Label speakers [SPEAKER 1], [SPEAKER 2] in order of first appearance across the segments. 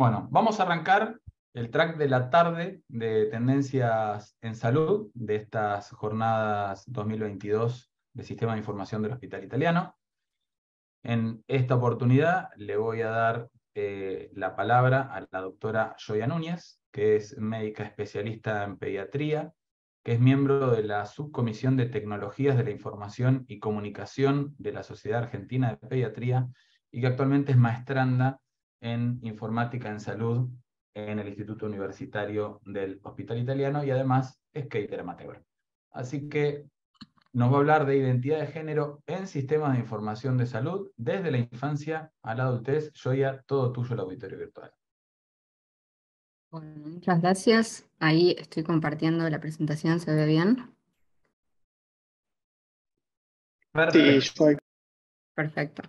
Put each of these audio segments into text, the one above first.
[SPEAKER 1] Bueno, vamos a arrancar el track de la tarde de Tendencias en Salud de estas jornadas 2022 del Sistema de Información del Hospital Italiano. En esta oportunidad le voy a dar eh, la palabra a la doctora Joya Núñez, que es médica especialista en pediatría, que es miembro de la Subcomisión de Tecnologías de la Información y Comunicación de la Sociedad Argentina de Pediatría y que actualmente es maestranda en informática en salud en el Instituto Universitario del Hospital Italiano y además es skater amateur. Así que nos va a hablar de identidad de género en sistemas de información de salud desde la infancia a la adultez. Yo ya todo tuyo el auditorio virtual. muchas gracias. Ahí estoy compartiendo la presentación, ¿se ve bien? Sí, Perfecto.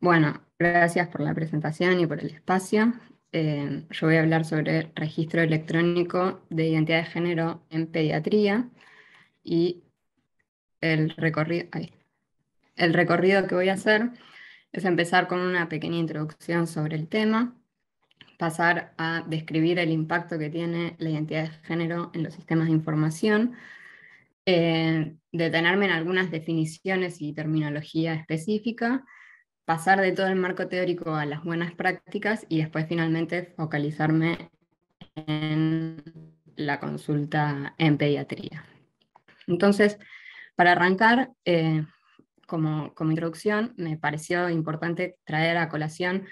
[SPEAKER 1] Bueno, gracias por la presentación y por el espacio. Eh, yo voy a hablar sobre registro electrónico de identidad de género en pediatría y el recorrido, el recorrido que voy a hacer es empezar con una pequeña introducción sobre el tema, pasar a describir el impacto que tiene la identidad de género en los sistemas de información, eh, detenerme en algunas definiciones y terminología específica pasar de todo el marco teórico a las buenas prácticas y después finalmente focalizarme en la consulta en pediatría. Entonces, para arrancar, eh, como, introducción, me pareció importante traer a colación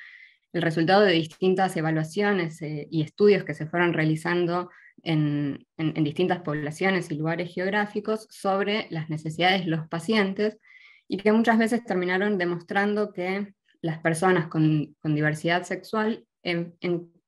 [SPEAKER 1] el resultado de distintas evaluaciones eh, y estudios que se fueron realizando en distintas poblaciones y lugares geográficos sobre las necesidades de los pacientes y que muchas veces terminaron demostrando que las personas con, diversidad sexual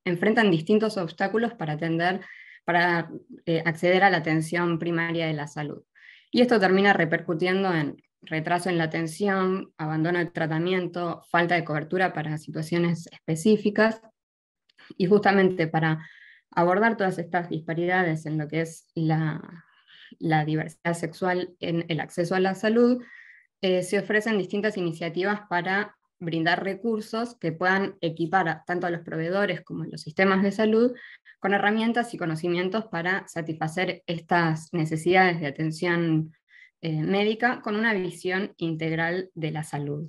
[SPEAKER 1] enfrentan distintos obstáculos para, atender, para eh, acceder a la atención primaria de la salud. Y esto termina repercutiendo en retraso en la atención, abandono del tratamiento, falta de cobertura para situaciones específicas. Y justamente para abordar todas estas disparidades en lo que es la diversidad sexual en el acceso a la salud, eh, se ofrecen distintas iniciativas para brindar recursos que puedan equipar tanto a los proveedores como a los sistemas de salud con herramientas y conocimientos para satisfacer estas necesidades de atención eh, médica con una visión integral de la salud.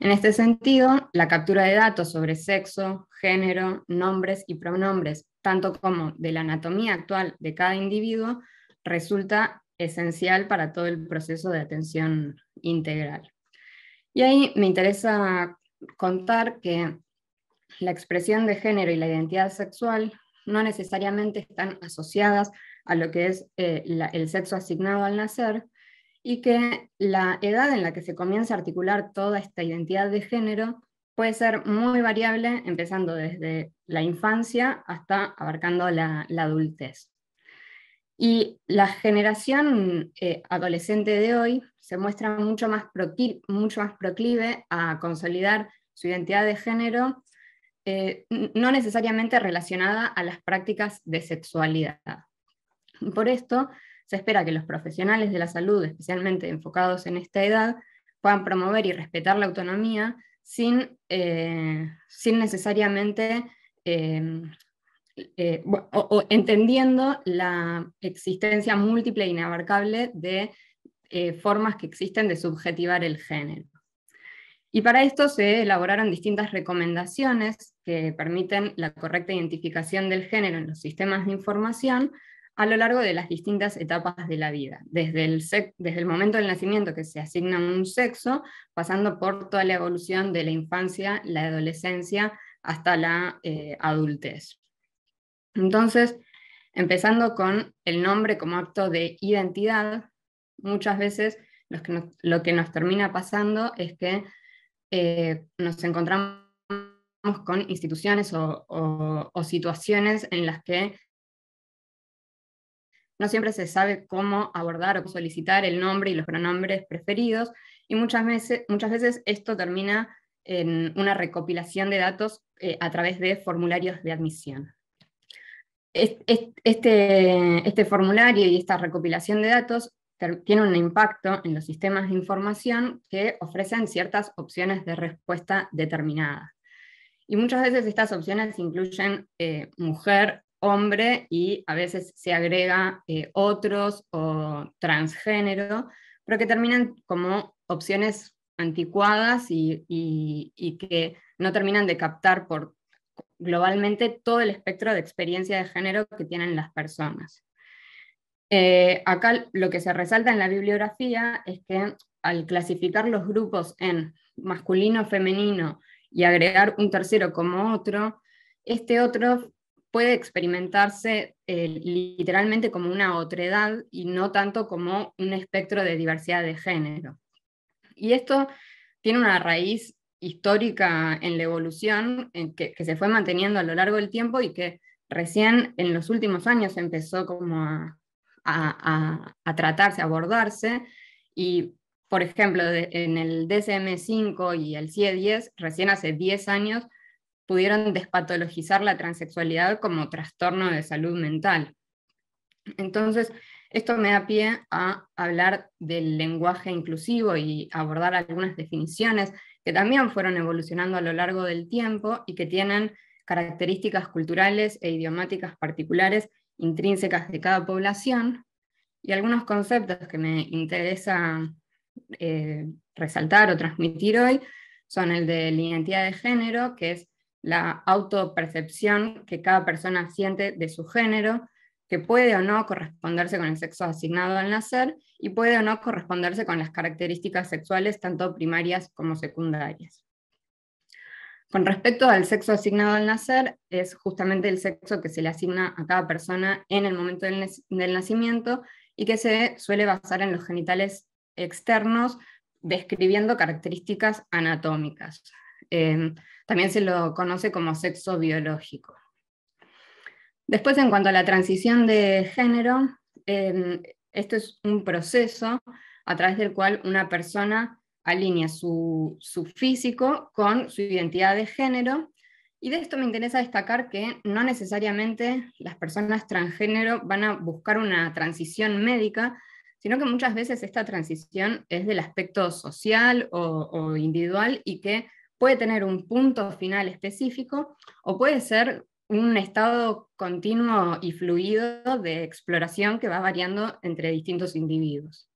[SPEAKER 1] En este sentido, la captura de datos sobre sexo, género, nombres y pronombres, tanto como de la anatomía actual de cada individuo, resulta esencial para todo el proceso de atención integral. Y ahí me interesa contar que la expresión de género y la identidad sexual no necesariamente están asociadas a lo que es eh, el sexo asignado al nacer y que la edad en la que se comienza a articular toda esta identidad de género puede ser muy variable, empezando desde la infancia hasta abarcando la adultez. Y la generación eh, adolescente de hoy se muestra mucho más, mucho más proclive a consolidar su identidad de género, eh, no necesariamente relacionada a las prácticas de sexualidad. Por esto, se espera que los profesionales de la salud, especialmente enfocados en esta edad, puedan promover y respetar la autonomía sin, eh, sin necesariamente eh, o, entendiendo la existencia múltiple e inabarcable de eh, formas que existen de subjetivar el género. Y para esto se elaboraron distintas recomendaciones que permiten la correcta identificación del género en los sistemas de información a lo largo de las distintas etapas de la vida, desde el, momento del nacimiento que se asigna un sexo, pasando por toda la evolución de la infancia, la adolescencia, hasta la eh, adultez. Entonces, empezando con el nombre como acto de identidad, muchas veces lo que nos, termina pasando es que eh, nos encontramos con instituciones o, situaciones en las que no siempre se sabe cómo abordar o solicitar el nombre y los pronombres preferidos, y muchas veces, esto termina en una recopilación de datos eh, a través de formularios de admisión este, este formulario y esta recopilación de datos tiene un impacto en los sistemas de información que ofrecen ciertas opciones de respuesta determinadas. Y muchas veces estas opciones incluyen eh, mujer, hombre y a veces se agrega eh, otros o transgénero, pero que terminan como opciones anticuadas y, y que no terminan de captar por globalmente todo el espectro de experiencia de género que tienen las personas. Eh, acá lo que se resalta en la bibliografía es que al clasificar los grupos en masculino, femenino y agregar un tercero como otro, este otro puede experimentarse eh, literalmente como una otredad y no tanto como un espectro de diversidad de género. Y esto tiene una raíz histórica en la evolución que, se fue manteniendo a lo largo del tiempo y que recién en los últimos años empezó como a, tratarse, a abordarse. Y, por ejemplo, en el DSM-5 y el CIE-10, e recién hace 10 años pudieron despatologizar la transexualidad como trastorno de salud mental. Entonces, esto me da pie a hablar del lenguaje inclusivo y abordar algunas definiciones que también fueron evolucionando a lo largo del tiempo y que tienen características culturales e idiomáticas particulares intrínsecas de cada población. Y algunos conceptos que me interesa eh, resaltar o transmitir hoy son el de la identidad de género, que es la autopercepción que cada persona siente de su género, que puede o no corresponderse con el sexo asignado al nacer y puede o no corresponderse con las características sexuales tanto primarias como secundarias. Con respecto al sexo asignado al nacer, es justamente el sexo que se le asigna a cada persona en el momento del nacimiento y que se suele basar en los genitales externos, describiendo características anatómicas. Em, también se lo conoce como sexo biológico. Después, en cuanto a la transición de género, em, esto es un proceso a través del cual una persona alinea su, físico con su identidad de género. Y de esto me interesa destacar que no necesariamente las personas transgénero van a buscar una transición médica, sino que muchas veces esta transición es del aspecto social o individual y que puede tener un punto final específico o puede ser un estado continuo y fluido de exploración que va variando entre distintos individuos.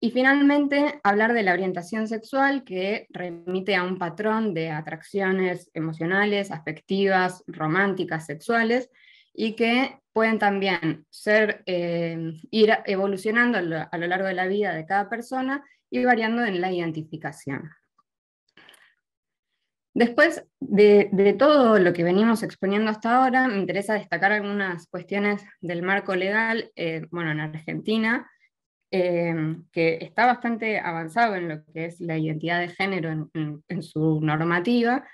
[SPEAKER 1] Y finalmente, hablar de la orientación sexual que remite a un patrón de atracciones emocionales, afectivas, románticas, sexuales, y que pueden también ser, eh, ir evolucionando a lo largo de la vida de cada persona y variando en la identificación. Después de, todo lo que venimos exponiendo hasta ahora, me interesa destacar algunas cuestiones del marco legal, eh, bueno, en Argentina, eh, que está bastante avanzado en lo que es la identidad de género en, en su normativa,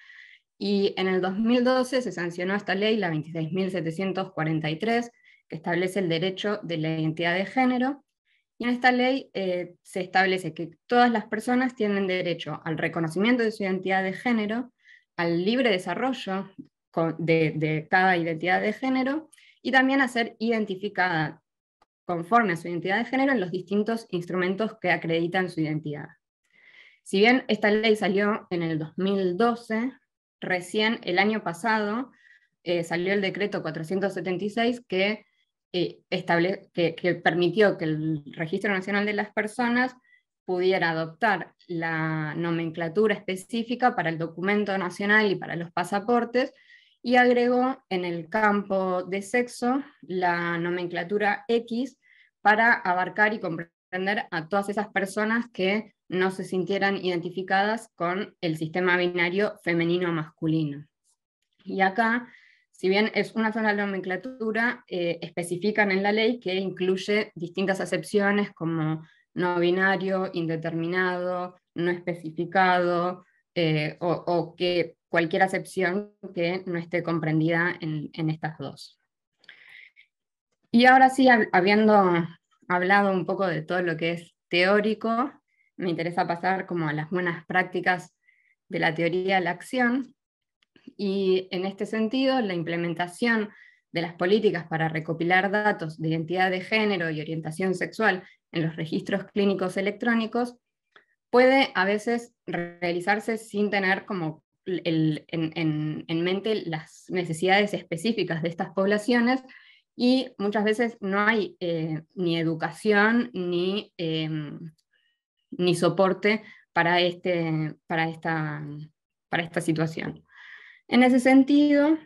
[SPEAKER 1] y en el 2012 se sancionó esta ley, la 26.743, que establece el derecho de la identidad de género, y en esta ley eh, se establece que todas las personas tienen derecho al reconocimiento de su identidad de género, al libre desarrollo de, cada identidad de género y también a ser identificada conforme a su identidad de género en los distintos instrumentos que acreditan su identidad. Si bien esta ley salió en el 2012, recién el año pasado eh, salió el decreto 476 que que, que, permitió que el Registro Nacional de las Personas pudiera adoptar la nomenclatura específica para el documento nacional y para los pasaportes, y agregó en el campo de sexo la nomenclatura X para abarcar y comprender a todas esas personas que no se sintieran identificadas con el sistema binario femenino-masculino. Y acá si bien es una sola nomenclatura, eh, especifican en la ley que incluye distintas acepciones como no binario, indeterminado, no especificado, eh, o, que cualquier acepción que no esté comprendida en, estas dos. Y ahora sí, habiendo hablado un poco de todo lo que es teórico, me interesa pasar como a las buenas prácticas de la teoría a la acción, y en este sentido, la implementación de las políticas para recopilar datos de identidad de género y orientación sexual en los registros clínicos electrónicos puede a veces realizarse sin tener como en, mente las necesidades específicas de estas poblaciones y muchas veces no hay eh, ni educación ni, eh, ni soporte para, este, para, para esta situación. En ese sentido,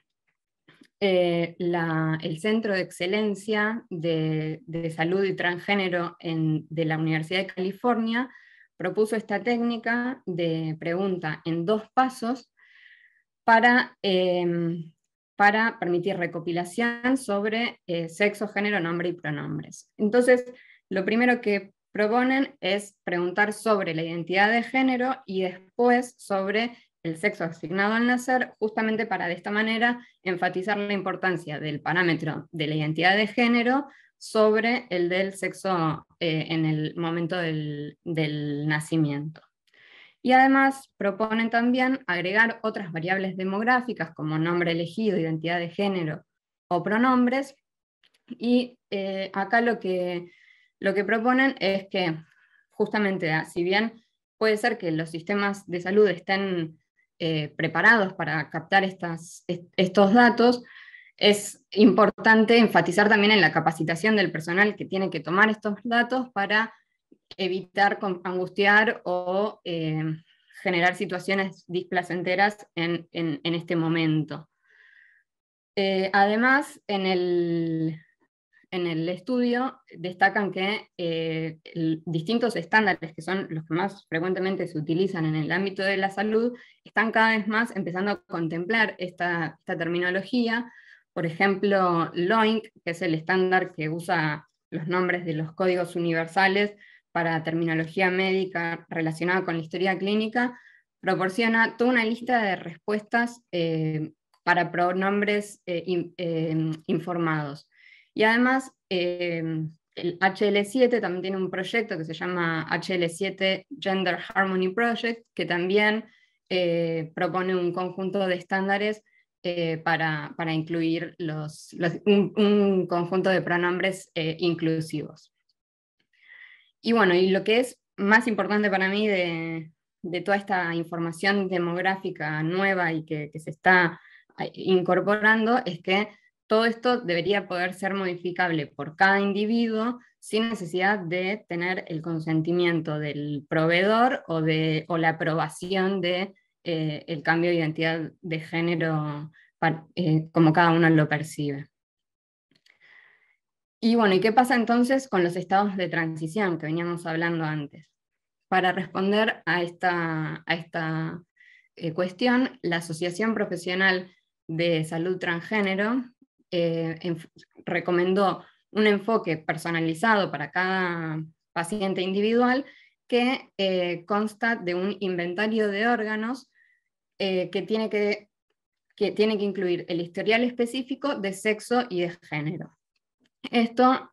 [SPEAKER 1] eh, el Centro de Excelencia de, Salud y Transgénero de la Universidad de California propuso esta técnica de pregunta en dos pasos para, em, para permitir recopilación sobre eh, sexo, género, nombre y pronombres. Entonces, lo primero que proponen es preguntar sobre la identidad de género y después sobre el sexo asignado al nacer, justamente para de esta manera enfatizar la importancia del parámetro de la identidad de género sobre el del sexo eh, en el momento del, nacimiento. Y además proponen también agregar otras variables demográficas como nombre elegido, identidad de género o pronombres. Y eh, acá lo que, lo que proponen es que justamente, ah, si bien puede ser que los sistemas de salud estén eh, preparados para captar estas, estos datos, es importante enfatizar también en la capacitación del personal que tiene que tomar estos datos para evitar angustiar o eh, generar situaciones displacenteras en, este momento. Eh, además, en el, en el estudio destacan que eh, distintos estándares, que son los que más frecuentemente se utilizan en el ámbito de la salud, están cada vez más empezando a contemplar esta, terminología. Por ejemplo, LOINC, que es el estándar que usa los nombres de los códigos universales para terminología médica relacionada con la historia clínica, proporciona toda una lista de respuestas eh, para pronombres eh, informados. Y además, em, el HL7 también tiene un proyecto que se llama HL7 Gender Harmony Project, que también eh, propone un conjunto de estándares eh, para, incluir los, un, conjunto de pronombres eh, inclusivos. Y bueno, y lo que es más importante para mí de, toda esta información demográfica nueva y que se está incorporando es que todo esto debería poder ser modificable por cada individuo sin necesidad de tener el consentimiento del proveedor o, la aprobación del de, eh, cambio de identidad de género eh, como cada uno lo percibe. Y bueno, ¿y qué pasa entonces con los estados de transición que veníamos hablando antes? Para responder a esta, eh, cuestión, la Asociación Profesional de Salud Transgénero eh, recomendó un enfoque personalizado para cada paciente individual que eh, consta de un inventario de órganos eh, que, tiene que, que tiene que incluir el historial específico de sexo y de género. Esto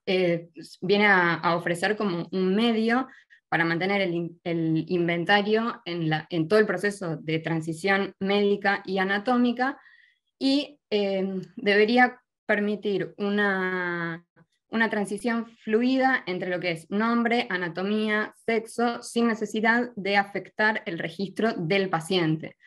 [SPEAKER 1] viene a, ofrecer como un medio para mantener el, el inventario en, la, en, todo el proceso de transición médica y anatómica y debería permitir una, transición fluida entre lo que es nombre, anatomía, sexo, sin necesidad de afectar el registro del paciente.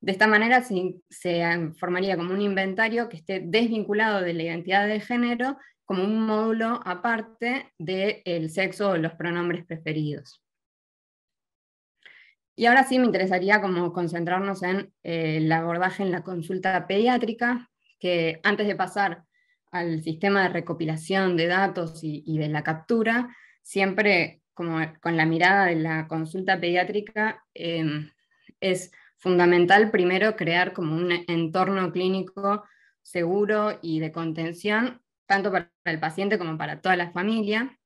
[SPEAKER 1] De esta manera se, formaría como un inventario que esté desvinculado de la identidad de género como un módulo aparte del sexo o los pronombres preferidos. Y ahora sí me interesaría como concentrarnos en eh, el abordaje en la consulta pediátrica, que antes de pasar al sistema de recopilación de datos y, de la captura, siempre como con la mirada de la consulta pediátrica, em, es fundamental primero crear como un entorno clínico seguro y de contención, tanto para el paciente como para toda la familia.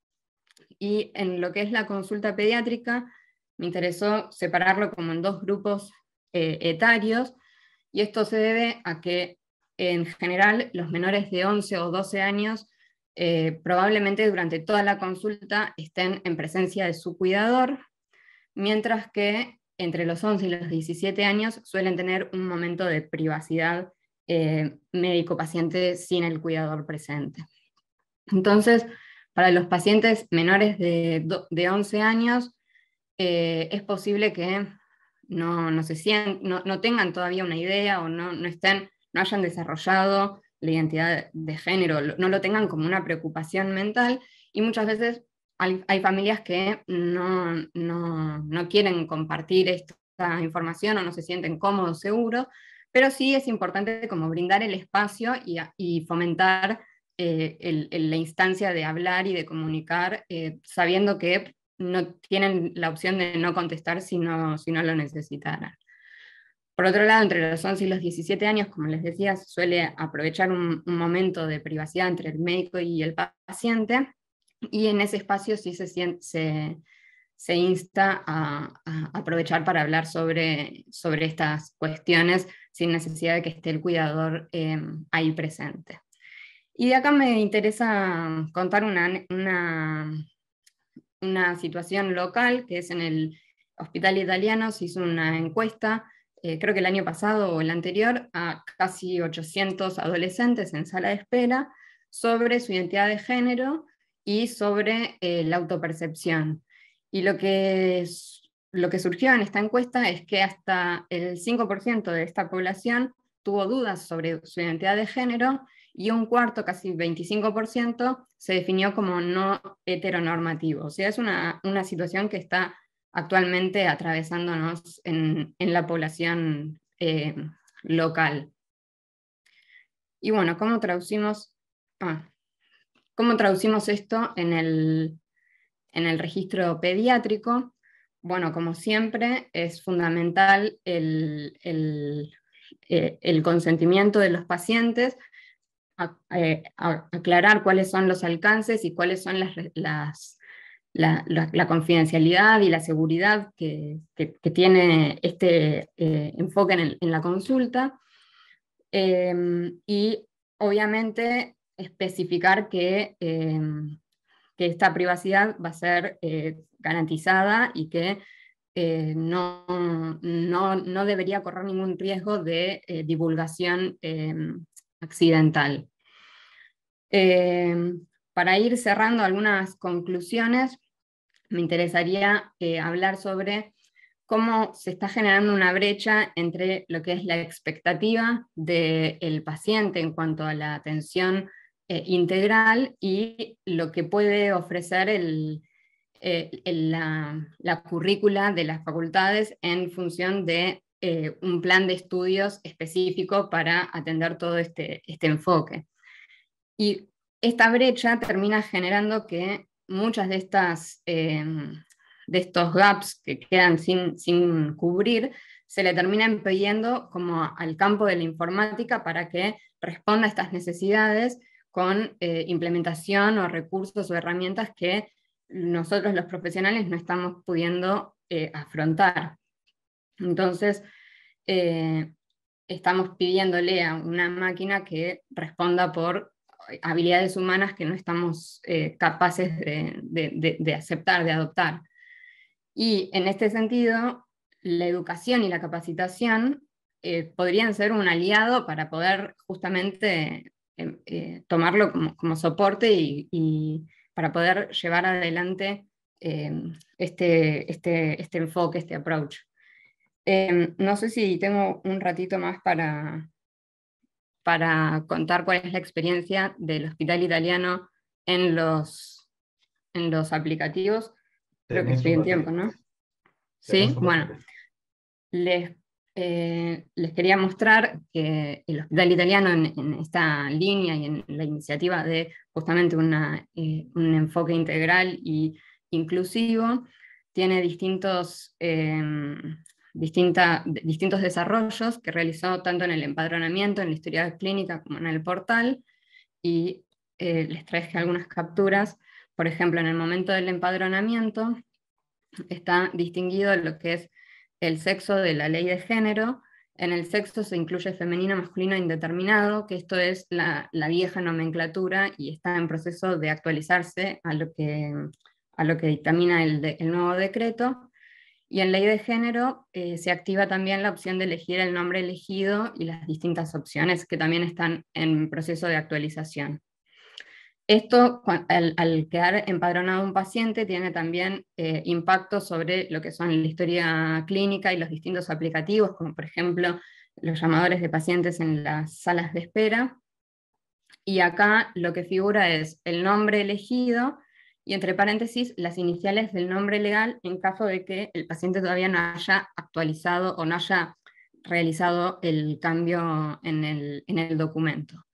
[SPEAKER 1] Y en lo que es la consulta pediátrica, me interesó separarlo como en dos grupos eh, etarios, y esto se debe a que en general, los menores de 11 o 12 años eh, probablemente durante toda la consulta estén en presencia de su cuidador, mientras que entre los 11 y los 17 años suelen tener un momento de privacidad eh, médico-paciente sin el cuidador presente. Entonces, para los pacientes menores de, 11 años, eh, es posible que no, se no, tengan todavía una idea o no, no estén no hayan desarrollado la identidad de género, no lo tengan como una preocupación mental y muchas veces hay, familias que no, quieren compartir esta información o no se sienten cómodos, seguros, pero sí es importante como brindar el espacio y, fomentar eh, la instancia de hablar y de comunicar, eh, sabiendo que no tienen la opción de no contestar si no, si no lo necesitaran. Por otro lado, entre los 11 y los 17 años, como les decía, se suele aprovechar un, momento de privacidad entre el médico y el paciente, y en ese espacio sí se, insta a, aprovechar para hablar sobre, estas cuestiones sin necesidad de que esté el cuidador em, ahí presente. Y de acá me interesa contar una, una situación local que es en el Hospital Italiano, se hizo una encuesta eh, creo que el año pasado o el anterior, a casi 800 adolescentes en sala de espera sobre su identidad de género y sobre eh, la autopercepción. Y lo que, lo que surgió en esta encuesta es que hasta el 5% de esta población tuvo dudas sobre su identidad de género y un cuarto, casi 25%, se definió como no heteronormativo. O sea, es una, una situación que está actualmente atravesándonos en, la población eh, local. Y bueno, ¿cómo traducimos, ah, traducimos esto en el, registro pediátrico? Bueno, como siempre, es fundamental el, eh, consentimiento de los pacientes, eh, aclarar cuáles son los alcances y cuáles son las la, confidencialidad y la seguridad que, tiene este eh, enfoque en, la consulta. Em, y obviamente especificar que, em, que, esta privacidad va a ser eh, garantizada y que eh, no, no, no, debería correr ningún riesgo de divulgación em, accidental. para ir cerrando algunas conclusiones, me interesaría eh, hablar sobre cómo se está generando una brecha entre lo que es la expectativa del paciente en cuanto a la atención eh, integral y lo que puede ofrecer eh, la, currícula de las facultades en función de un plan de estudios específico para atender todo este, este enfoque. Y esta brecha termina generando que muchas de estas... Em, de estos gaps que quedan sin, sin cubrir, se le terminan pidiendo como al campo de la informática para que responda a estas necesidades con eh, implementación o recursos o herramientas que nosotros los profesionales no estamos pudiendo eh, afrontar. Entonces, eh, estamos pidiéndole a una máquina que responda por habilidades humanas que no estamos eh, capaces de, de, de, aceptar, de adoptar. Y en este sentido, la educación y la capacitación eh, podrían ser un aliado para poder justamente em, eh, tomarlo como, como soporte y, y, para poder llevar adelante em, este, este, este enfoque, este approach. Em, no sé si tengo un ratito más para, para contar cuál es la experiencia del hospital italiano en los, en los aplicativos. Creo que estoy en tiempo, ¿no? Sí, bueno. Les, eh, les, quería mostrar que el hospital italiano en, esta línea y en la iniciativa de justamente eh, un enfoque integral e inclusivo, tiene distintos em, distintos desarrollos que realizó tanto en el empadronamiento, en la historia clínica como en el portal. Y eh, les traje algunas capturas. Por ejemplo, en el momento del empadronamiento está distinguido lo que es el sexo de la ley de género. En el sexo se incluye femenino, masculino indeterminado, que esto es la, vieja nomenclatura y está en proceso de actualizarse a lo que, a lo que dictamina el nuevo decreto. Y en ley de género eh, se activa también la opción de elegir el nombre elegido y las distintas opciones que también están en proceso de actualización. Esto, al, quedar empadronado un paciente, tiene también eh, impacto sobre lo que son la historia clínica y los distintos aplicativos, como por ejemplo los llamadores de pacientes en las salas de espera. Y acá lo que figura es el nombre elegido, y entre paréntesis las iniciales del nombre legal en caso de que el paciente todavía no haya actualizado o no haya realizado el cambio en el, documento.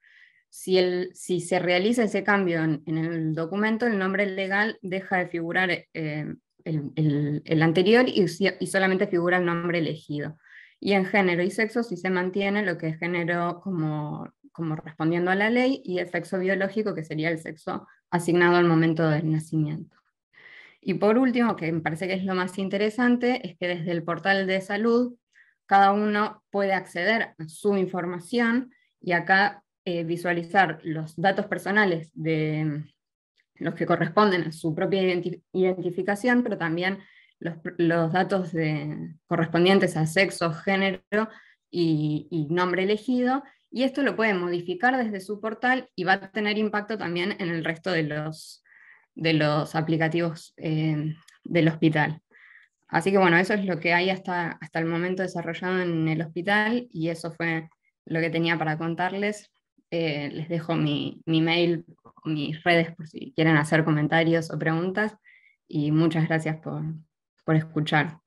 [SPEAKER 1] Si, se realiza ese cambio en, el documento, el nombre legal deja de figurar eh, el, anterior y, solamente figura el nombre elegido. Y en género y sexo si se mantiene lo que es género como, como respondiendo a la ley y el sexo biológico que sería el sexo asignado al momento del nacimiento. Y por último, que me parece que es lo más interesante, es que desde el portal de salud cada uno puede acceder a su información y acá eh, visualizar los datos personales de los que corresponden a su propia identificación, pero también los, datos correspondientes a sexo, género y nombre elegido, y esto lo puede modificar desde su portal y va a tener impacto también en el resto de los, de los aplicativos eh, del hospital. Así que bueno, eso es lo que hay hasta, hasta el momento desarrollado en el hospital y eso fue lo que tenía para contarles. Eh, les dejo mi, mi mail, mis redes por si quieren hacer comentarios o preguntas y muchas gracias por, por escuchar.